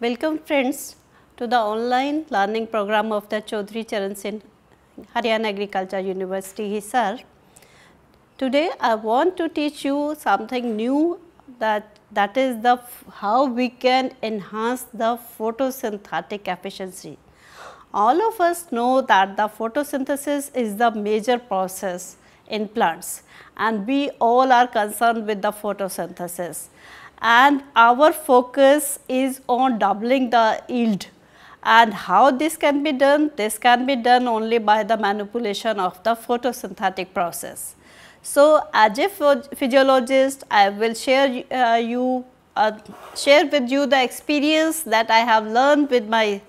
Welcome friends to the online learning program of the Chaudhary Charan Singh Haryana Agriculture University Hisar. Today I want to teach you something new that that is the how we can enhance the photosynthetic efficiency. All of us know that the photosynthesis is the major process in plants and we all are concerned with the photosynthesis and our focus is on doubling the yield. And how this can be done? This can be done only by the manipulation of the photosynthetic process. So, as a physiologist, I will share uh, you uh, share with you the experience that I have learned with my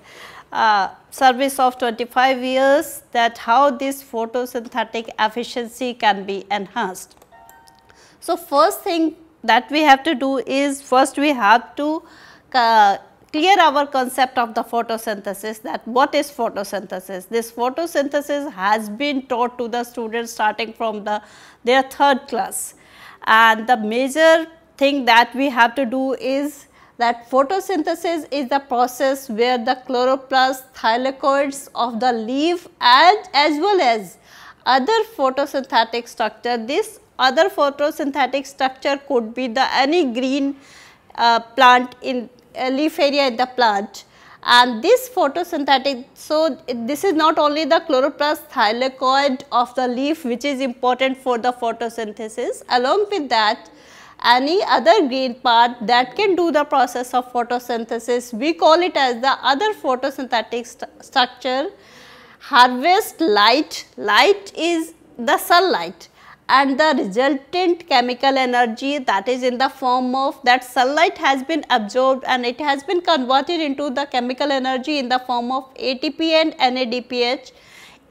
uh, service of 25 years that how this photosynthetic efficiency can be enhanced. So, first thing that we have to do is first we have to uh, clear our concept of the photosynthesis that what is photosynthesis. This photosynthesis has been taught to the students starting from the their third class and the major thing that we have to do is that photosynthesis is the process where the chloroplast thylakoids of the leaf and as well as other photosynthetic structure, this. Other photosynthetic structure could be the any green uh, plant in uh, leaf area in the plant and this photosynthetic. So, this is not only the chloroplast thylakoid of the leaf which is important for the photosynthesis along with that any other green part that can do the process of photosynthesis we call it as the other photosynthetic st structure harvest light light is the sunlight and the resultant chemical energy that is in the form of that sunlight has been absorbed and it has been converted into the chemical energy in the form of ATP and NADPH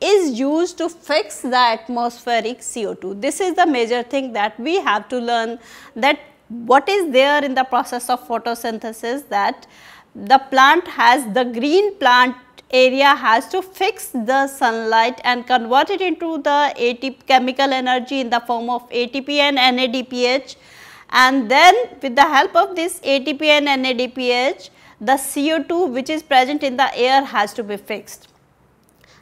is used to fix the atmospheric CO2. This is the major thing that we have to learn that what is there in the process of photosynthesis that the plant has the green plant area has to fix the sunlight and convert it into the ATP chemical energy in the form of ATP and NADPH and then with the help of this ATP and NADPH the CO2 which is present in the air has to be fixed.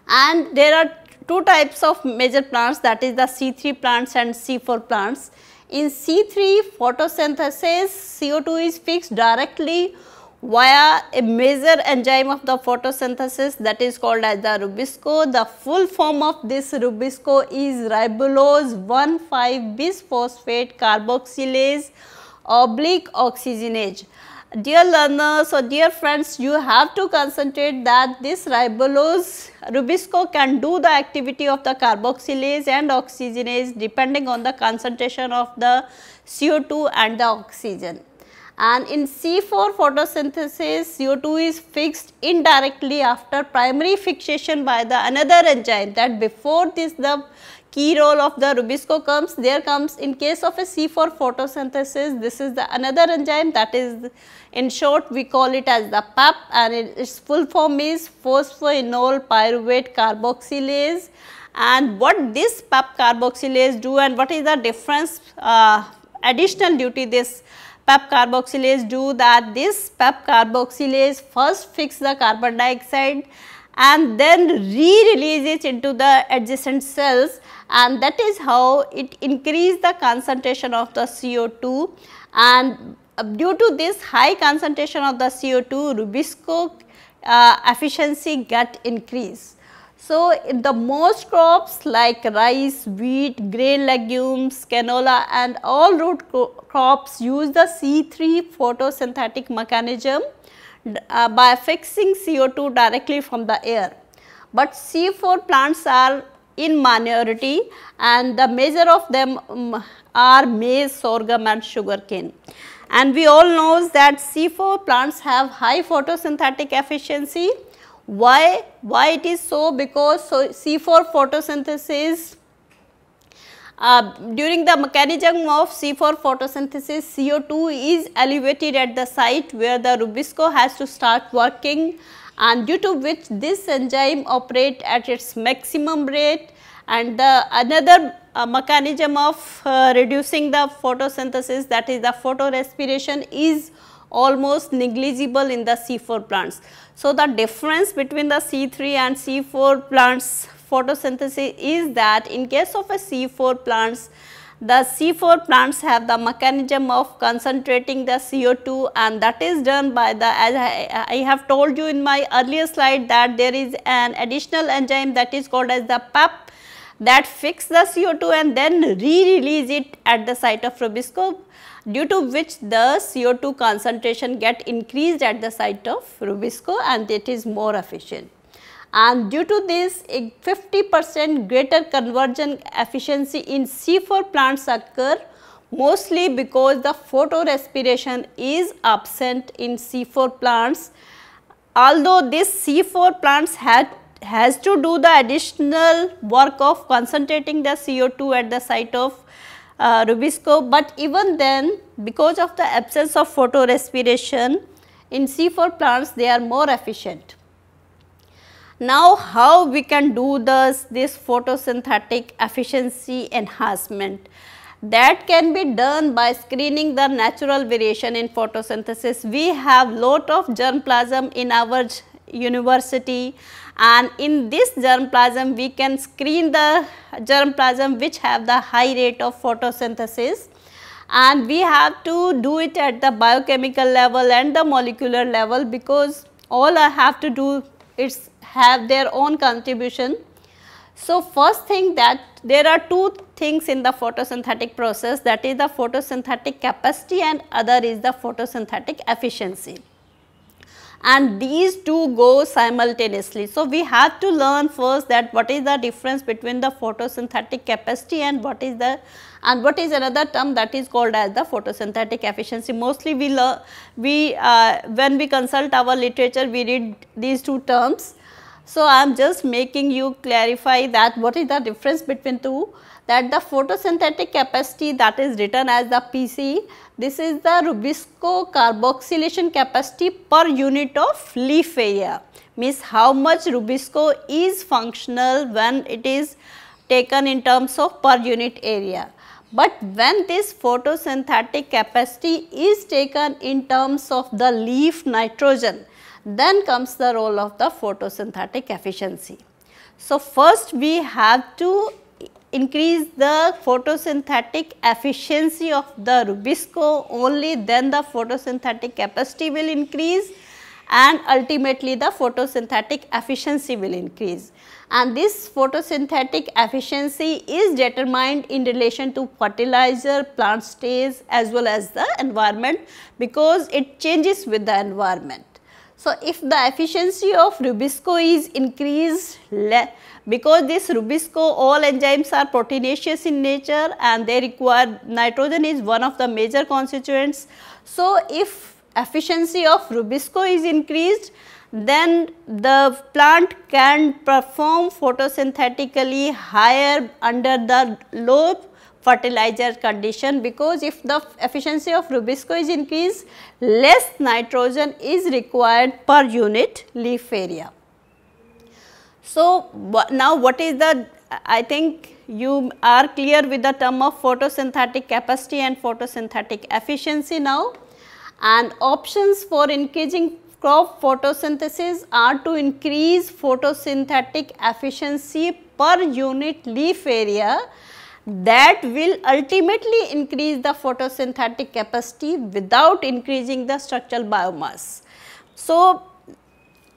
And there are two types of major plants that is the C3 plants and C4 plants. In C3 photosynthesis CO2 is fixed directly via a major enzyme of the photosynthesis that is called as the rubisco. The full form of this rubisco is ribulose 1,5-bisphosphate carboxylase oblique oxygenase. Dear learners or dear friends, you have to concentrate that this ribulose rubisco can do the activity of the carboxylase and oxygenase depending on the concentration of the CO2 and the oxygen and in C4 photosynthesis CO2 is fixed indirectly after primary fixation by the another enzyme that before this the key role of the Rubisco comes there comes in case of a C4 photosynthesis this is the another enzyme that is in short we call it as the PAP and it, its full form is phosphoenol pyruvate carboxylase and what this PAP carboxylase do and what is the difference uh, additional duty this PEP carboxylase do that this PEP carboxylase first fix the carbon dioxide and then re-release it into the adjacent cells and that is how it increase the concentration of the CO2 and uh, due to this high concentration of the CO2 Rubisco uh, efficiency get increase. So, the most crops like rice, wheat, grain legumes, canola and all root crops use the C3 photosynthetic mechanism uh, by fixing CO2 directly from the air. But C4 plants are in minority and the major of them um, are maize, sorghum and sugarcane. And we all knows that C4 plants have high photosynthetic efficiency why? Why it is so? Because so C4 photosynthesis uh, during the mechanism of C4 photosynthesis CO2 is elevated at the site where the rubisco has to start working and due to which this enzyme operate at its maximum rate and the another uh, mechanism of uh, reducing the photosynthesis that is the photorespiration is almost negligible in the C4 plants. So, the difference between the C3 and C4 plants photosynthesis is that in case of a C4 plants, the C4 plants have the mechanism of concentrating the CO2 and that is done by the as I, I, have told you in my earlier slide that there is an additional enzyme that is called as the PEP that fix the CO2 and then re-release it at the site of rubiscope due to which the CO2 concentration get increased at the site of Rubisco and it is more efficient. And due to this 50 percent greater conversion efficiency in C4 plants occur mostly because the photorespiration is absent in C4 plants. Although this C4 plants had has to do the additional work of concentrating the CO2 at the site of uh, rubiscope but even then because of the absence of photorespiration in C4 plants they are more efficient. Now how we can do this, this photosynthetic efficiency enhancement that can be done by screening the natural variation in photosynthesis. We have lot of germplasm in our university and in this germplasm we can screen the germplasm which have the high rate of photosynthesis and we have to do it at the biochemical level and the molecular level because all I have to do is have their own contribution. So, first thing that there are two things in the photosynthetic process that is the photosynthetic capacity and other is the photosynthetic efficiency and these two go simultaneously. So, we have to learn first that what is the difference between the photosynthetic capacity and what is the and what is another term that is called as the photosynthetic efficiency. Mostly we learn we uh, when we consult our literature we read these two terms. So, I am just making you clarify that what is the difference between two that the photosynthetic capacity that is written as the PC this is the Rubisco carboxylation capacity per unit of leaf area means how much Rubisco is functional when it is taken in terms of per unit area. But when this photosynthetic capacity is taken in terms of the leaf nitrogen, then comes the role of the photosynthetic efficiency. So, first we have to increase the photosynthetic efficiency of the rubisco only then the photosynthetic capacity will increase and ultimately the photosynthetic efficiency will increase. And this photosynthetic efficiency is determined in relation to fertilizer, plant stays as well as the environment because it changes with the environment. So, if the efficiency of Rubisco is increased because this Rubisco all enzymes are proteinaceous in nature and they require nitrogen is one of the major constituents. So, if efficiency of Rubisco is increased then the plant can perform photosynthetically higher under the low fertilizer condition because if the efficiency of rubisco is increased, less nitrogen is required per unit leaf area. So, now what is the, I think you are clear with the term of photosynthetic capacity and photosynthetic efficiency now and options for increasing crop photosynthesis are to increase photosynthetic efficiency per unit leaf area that will ultimately increase the photosynthetic capacity without increasing the structural biomass. So,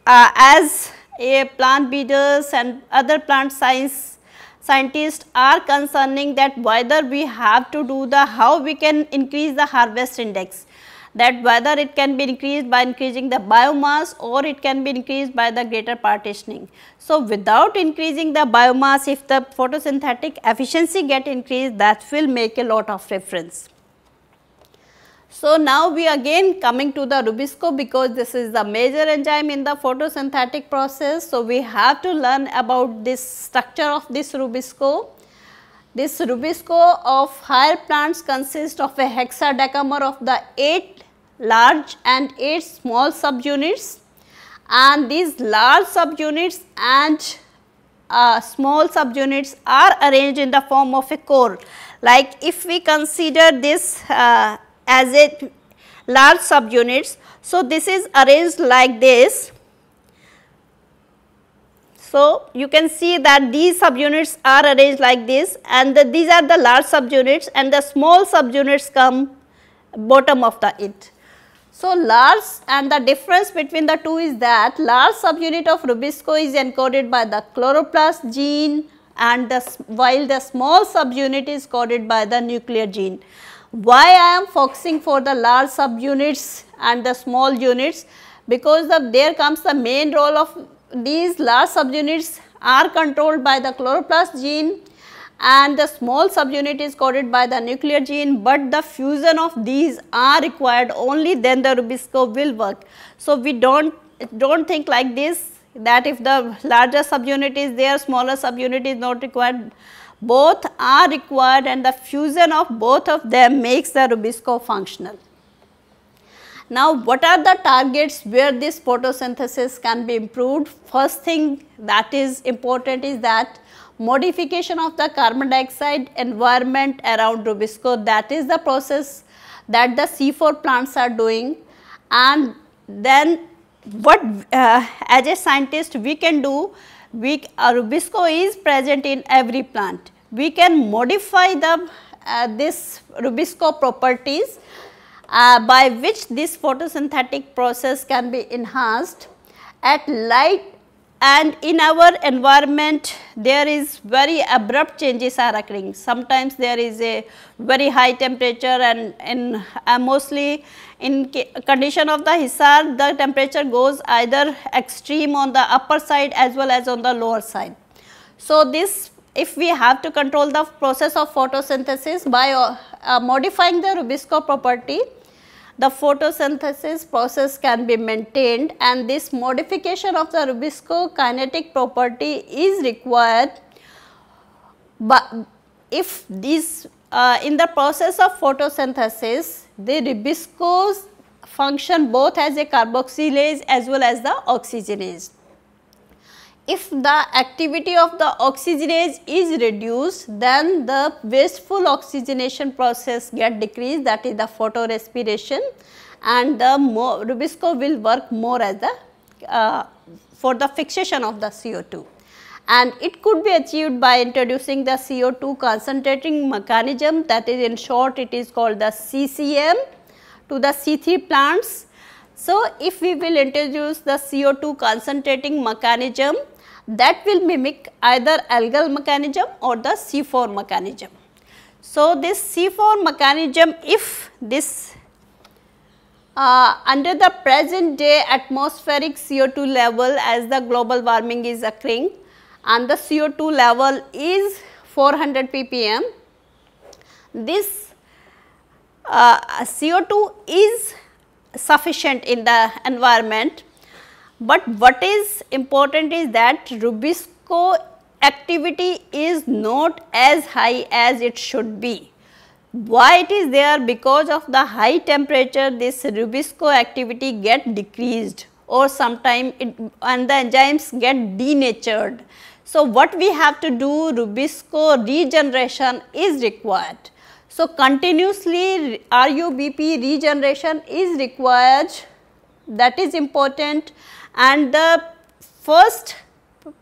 uh, as a plant breeders and other plant science scientists are concerning that whether we have to do the how we can increase the harvest index that whether it can be increased by increasing the biomass or it can be increased by the greater partitioning. So, without increasing the biomass if the photosynthetic efficiency get increased that will make a lot of difference. So, now we again coming to the Rubisco because this is the major enzyme in the photosynthetic process. So, we have to learn about this structure of this Rubisco. This rubisco of higher plants consists of a hexadecamer of the 8 large and 8 small subunits and these large subunits and uh, small subunits are arranged in the form of a core. Like if we consider this uh, as a large subunits, so this is arranged like this so, you can see that these subunits are arranged like this and the, these are the large subunits and the small subunits come bottom of the it. So, large and the difference between the two is that large subunit of Rubisco is encoded by the chloroplast gene and the, while the small subunit is coded by the nuclear gene. Why I am focusing for the large subunits and the small units because the, there comes the main role of these large subunits are controlled by the chloroplast gene and the small subunit is coded by the nuclear gene but the fusion of these are required only then the Rubisco will work. So, we do not do not think like this that if the larger subunit is there smaller subunit is not required both are required and the fusion of both of them makes the Rubisco functional. Now what are the targets where this photosynthesis can be improved? First thing that is important is that modification of the carbon dioxide environment around Rubisco that is the process that the C4 plants are doing and then what uh, as a scientist we can do we uh, Rubisco is present in every plant we can modify the uh, this Rubisco properties uh, by which this photosynthetic process can be enhanced at light and in our environment there is very abrupt changes are occurring sometimes there is a very high temperature and, in uh, mostly in condition of the Hisar the temperature goes either extreme on the upper side as well as on the lower side. So, this if we have to control the process of photosynthesis by uh, modifying the Rubisco property the photosynthesis process can be maintained and this modification of the Rubisco kinetic property is required but if these uh, in the process of photosynthesis the rubisco function both as a carboxylase as well as the oxygenase if the activity of the oxygenase is reduced then the wasteful oxygenation process get decreased that is the photorespiration and the more, Rubisco will work more as the uh, for the fixation of the CO2 and it could be achieved by introducing the CO2 concentrating mechanism that is in short it is called the CCM to the C3 plants. So, if we will introduce the CO2 concentrating mechanism that will mimic either algal mechanism or the C4 mechanism. So, this C4 mechanism if this uh, under the present day atmospheric CO2 level as the global warming is occurring and the CO2 level is 400 ppm, this uh, CO2 is sufficient in the environment but what is important is that Rubisco activity is not as high as it should be. Why it is there? Because of the high temperature this Rubisco activity get decreased or sometime it, and the enzymes get denatured. So, what we have to do Rubisco regeneration is required. So, continuously RUBP regeneration is required that is important and the first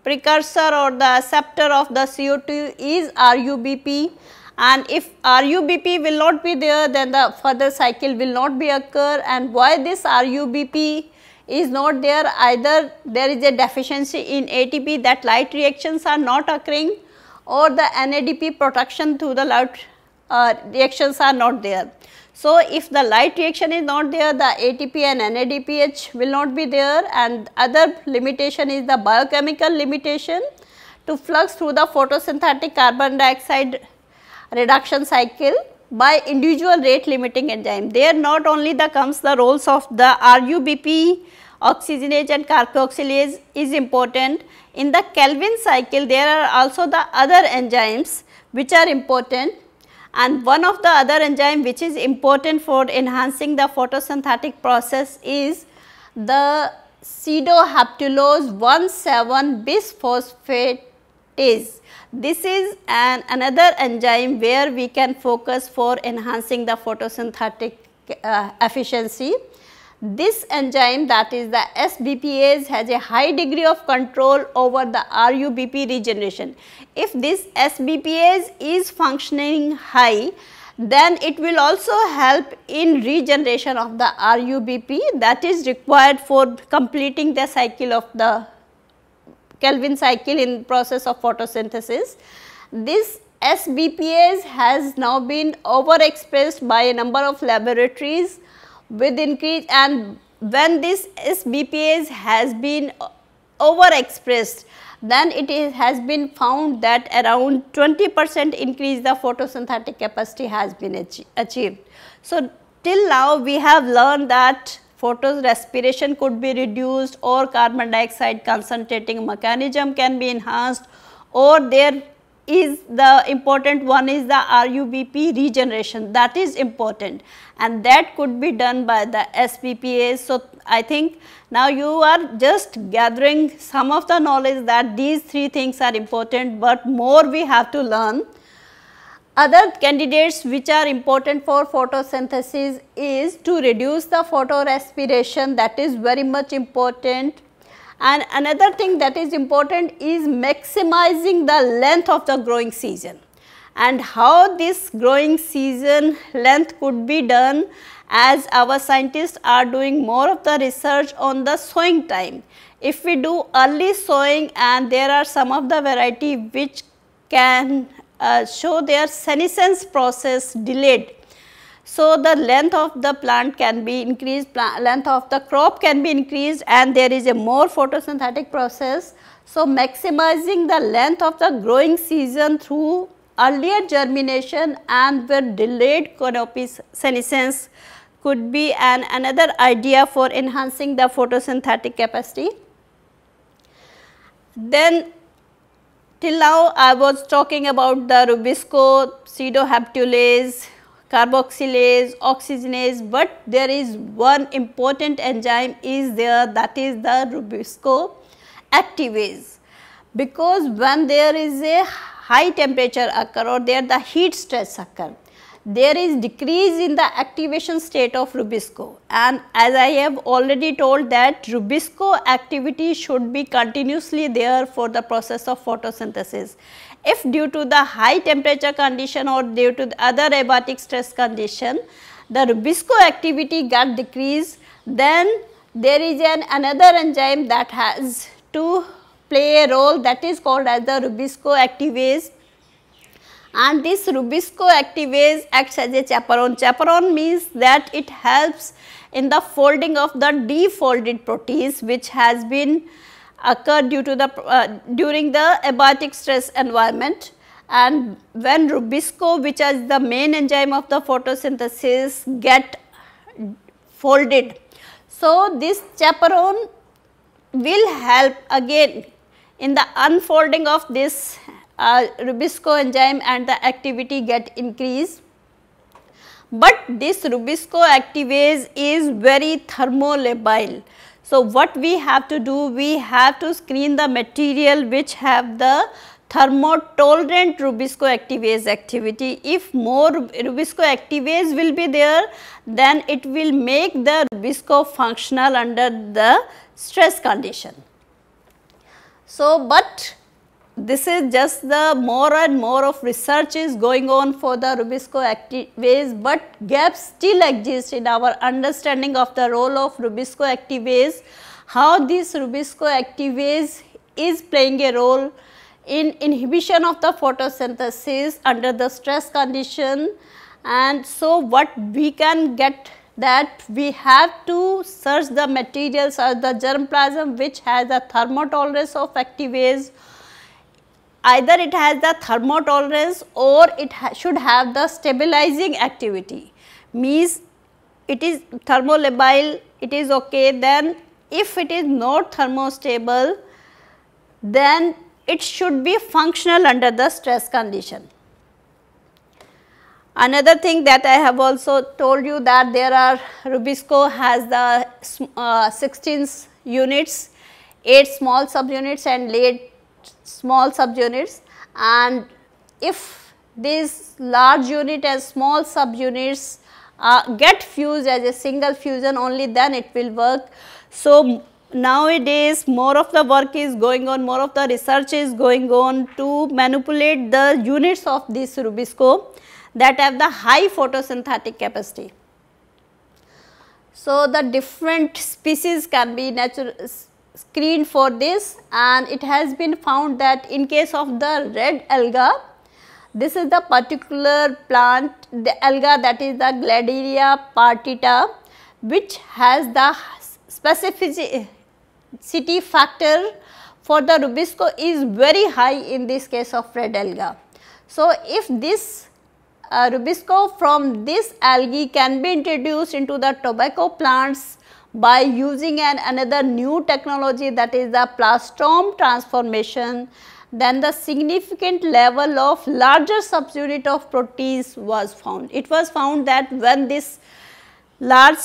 precursor or the acceptor of the CO2 is RUBP and if RUBP will not be there then the further cycle will not be occur and why this RUBP is not there either there is a deficiency in ATP that light reactions are not occurring or the NADP production through the light uh, reactions are not there. So, if the light reaction is not there, the ATP and NADPH will not be there and other limitation is the biochemical limitation to flux through the photosynthetic carbon dioxide reduction cycle by individual rate limiting enzyme. There not only the comes the roles of the RUBP, oxygenase and carboxylase is important. In the Kelvin cycle there are also the other enzymes which are important and one of the other enzyme which is important for enhancing the photosynthetic process is the pseudohaptulose 17 bisphosphatase. This is an another enzyme where we can focus for enhancing the photosynthetic uh, efficiency this enzyme that is the SBPase has a high degree of control over the RUBP regeneration. If this SBPase is functioning high, then it will also help in regeneration of the RUBP that is required for completing the cycle of the Kelvin cycle in process of photosynthesis. This SBPase has now been overexpressed by a number of laboratories with increase and when this SBPase has been overexpressed then it is, has been found that around 20 percent increase the photosynthetic capacity has been achi achieved. So, till now we have learned that photos respiration could be reduced or carbon dioxide concentrating mechanism can be enhanced or their is the important one is the RUBP regeneration that is important and that could be done by the SPPA. So, I think now you are just gathering some of the knowledge that these three things are important, but more we have to learn. Other candidates which are important for photosynthesis is to reduce the photorespiration that is very much important and another thing that is important is maximizing the length of the growing season and how this growing season length could be done as our scientists are doing more of the research on the sowing time. If we do early sowing and there are some of the variety which can uh, show their senescence process delayed so, the length of the plant can be increased, length of the crop can be increased and there is a more photosynthetic process. So, maximizing the length of the growing season through earlier germination and with delayed canopy senescence could be an another idea for enhancing the photosynthetic capacity. Then till now I was talking about the Rubisco, pseudoheptulase carboxylase, oxygenase, but there is one important enzyme is there that is the Rubisco activase because when there is a high temperature occur or there the heat stress occur, there is decrease in the activation state of Rubisco and as I have already told that Rubisco activity should be continuously there for the process of photosynthesis if due to the high temperature condition or due to other abiotic stress condition, the rubisco activity got decreased, then there is an another enzyme that has to play a role that is called as the rubisco activase and this rubisco activase acts as a chaperone. Chaperone means that it helps in the folding of the defolded protease which has been Occur due to the, uh, during the abiotic stress environment and when rubisco which is the main enzyme of the photosynthesis get folded. So, this chaperone will help again in the unfolding of this uh, rubisco enzyme and the activity get increased. But this rubisco activase is very thermolabile so, what we have to do, we have to screen the material which have the thermotolerant Rubisco activase activity. If more Rubisco activase will be there, then it will make the Rubisco functional under the stress condition. So, but this is just the more and more of research is going on for the Rubisco activase, but gaps still exist in our understanding of the role of Rubisco activase. how this Rubisco activase is playing a role in inhibition of the photosynthesis under the stress condition and so what we can get that we have to search the materials or the germplasm which has a thermotolerance of activase either it has the thermotolerance or it ha should have the stabilizing activity means it is thermolabile it is okay then if it is not thermostable then it should be functional under the stress condition. Another thing that I have also told you that there are Rubisco has the uh, 16 units, 8 small subunits and late small subunits and if these large unit and small subunits uh, get fused as a single fusion only then it will work. So, nowadays more of the work is going on, more of the research is going on to manipulate the units of this rubisco that have the high photosynthetic capacity. So, the different species can be natural screened for this and it has been found that in case of the red alga, this is the particular plant, the alga that is the Gladiaria partita which has the specificity factor for the rubisco is very high in this case of red alga. So, if this uh, rubisco from this algae can be introduced into the tobacco plants by using an another new technology that is the plastron transformation then the significant level of larger subunit of protease was found. It was found that when this large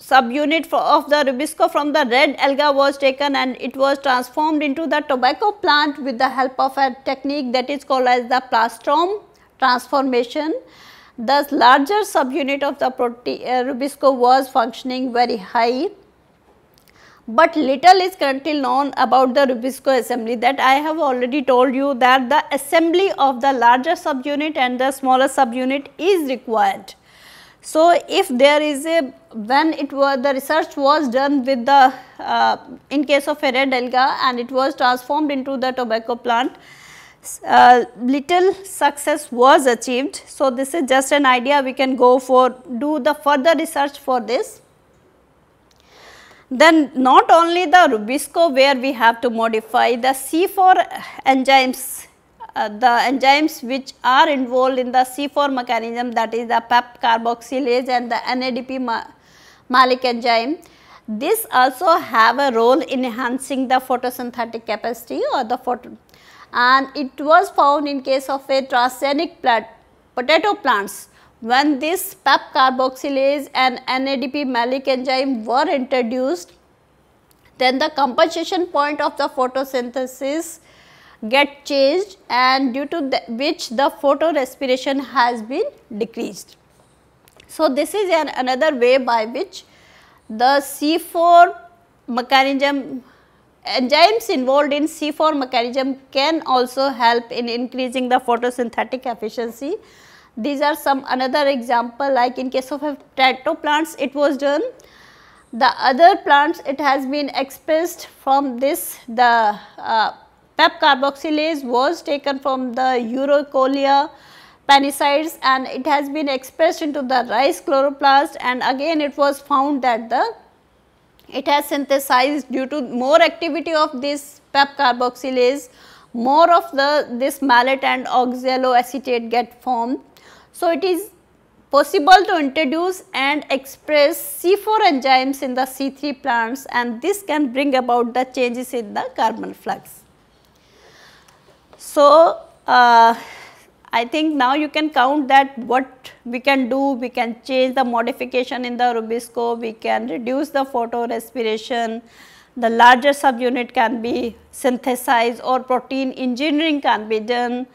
subunit of the rubisco from the red alga was taken and it was transformed into the tobacco plant with the help of a technique that is called as the plastron transformation. Thus, larger subunit of the uh, Rubisco was functioning very high but little is currently known about the Rubisco assembly that I have already told you that the assembly of the larger subunit and the smaller subunit is required. So, if there is a when it was the research was done with the uh, in case of Ferredelga and it was transformed into the tobacco plant uh, little success was achieved. So, this is just an idea we can go for do the further research for this. Then not only the Rubisco where we have to modify the C4 enzymes, uh, the enzymes which are involved in the C4 mechanism that is the PEP carboxylase and the NADP malic enzyme. This also have a role in enhancing the photosynthetic capacity or the photo and it was found in case of a transgenic potato plants. When this PEP carboxylase and NADP malic enzyme were introduced, then the compensation point of the photosynthesis get changed and due to the, which the photorespiration has been decreased. So, this is an another way by which the C4 mechanism enzymes involved in C4 mechanism can also help in increasing the photosynthetic efficiency. These are some another example like in case of potato plants it was done. The other plants it has been expressed from this the uh, pep carboxylase was taken from the Eurocolia panicides and it has been expressed into the rice chloroplast and again it was found that the it has synthesized due to more activity of this pep carboxylase more of the this malate and oxaloacetate get formed. So, it is possible to introduce and express C4 enzymes in the C3 plants and this can bring about the changes in the carbon flux. So, uh, I think now you can count that what we can do, we can change the modification in the Rubisco, we can reduce the photorespiration, the larger subunit can be synthesized or protein engineering can be done.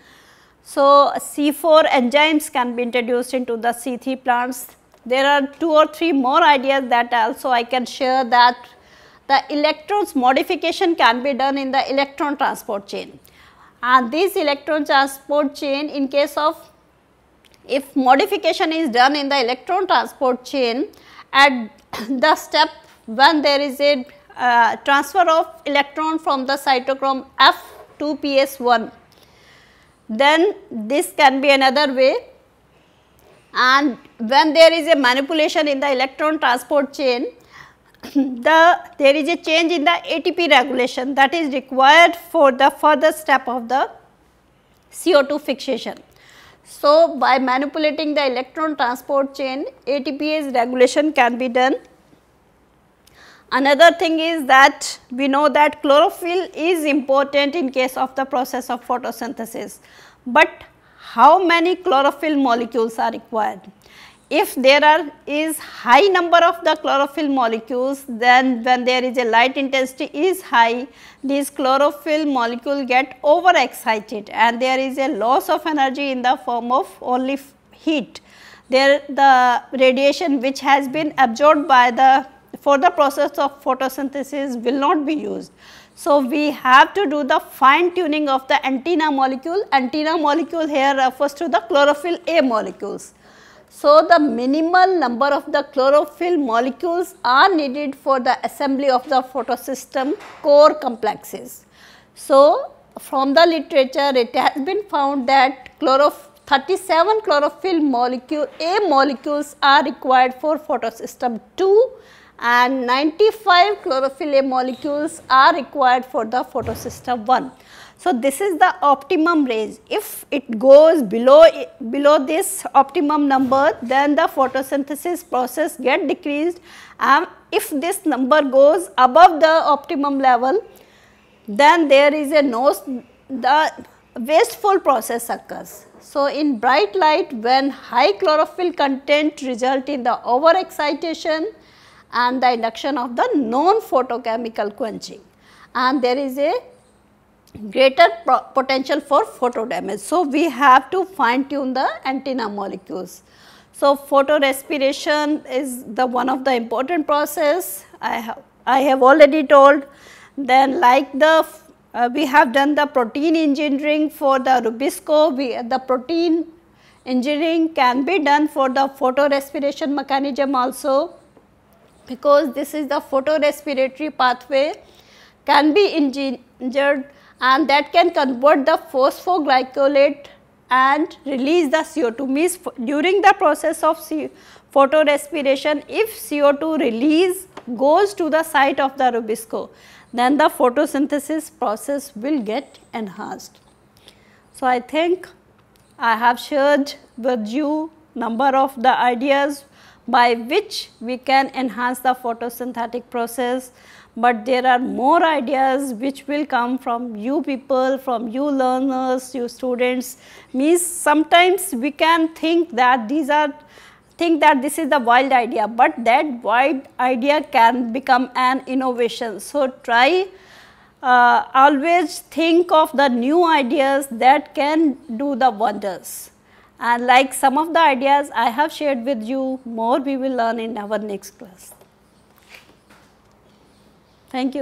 So, C4 enzymes can be introduced into the C3 plants. There are two or three more ideas that also I can share that the electrons modification can be done in the electron transport chain and this electron transport chain in case of if modification is done in the electron transport chain at the step when there is a uh, transfer of electron from the cytochrome F to PS1 then this can be another way and when there is a manipulation in the electron transport chain the there is a change in the ATP regulation that is required for the further step of the CO2 fixation. So, by manipulating the electron transport chain ATPase regulation can be done. Another thing is that we know that chlorophyll is important in case of the process of photosynthesis, but how many chlorophyll molecules are required? if there are is high number of the chlorophyll molecules then when there is a light intensity is high these chlorophyll molecule get overexcited and there is a loss of energy in the form of only heat there the radiation which has been absorbed by the for the process of photosynthesis will not be used. So, we have to do the fine tuning of the antenna molecule. Antenna molecule here refers to the chlorophyll A molecules. So, the minimal number of the chlorophyll molecules are needed for the assembly of the photosystem core complexes. So, from the literature it has been found that chlorophyll 37 chlorophyll molecule A molecules are required for photosystem 2 and 95 chlorophyll A molecules are required for the photosystem 1. So, this is the optimum range. If it goes below, below this optimum number, then the photosynthesis process get decreased. And if this number goes above the optimum level, then there is a no, the wasteful process occurs. So, in bright light, when high chlorophyll content result in the overexcitation and the induction of the non-photochemical quenching and there is a greater potential for photo damage. So, we have to fine tune the antenna molecules. So, photorespiration is the one of the important process I have, I have already told. Then like the uh, we have done the protein engineering for the Rubisco, we, the protein engineering can be done for the photorespiration mechanism also because this is the photorespiratory pathway can be engineered and that can convert the phosphoglycolate and release the CO2 means during the process of photorespiration if CO2 release goes to the site of the rubisco then the photosynthesis process will get enhanced. So, I think I have shared with you number of the ideas by which we can enhance the photosynthetic process but there are more ideas which will come from you people, from you learners, you students. Means sometimes we can think that these are think that this is the wild idea, but that wild idea can become an innovation. So try uh, always think of the new ideas that can do the wonders. And like some of the ideas I have shared with you, more we will learn in our next class. Thank you.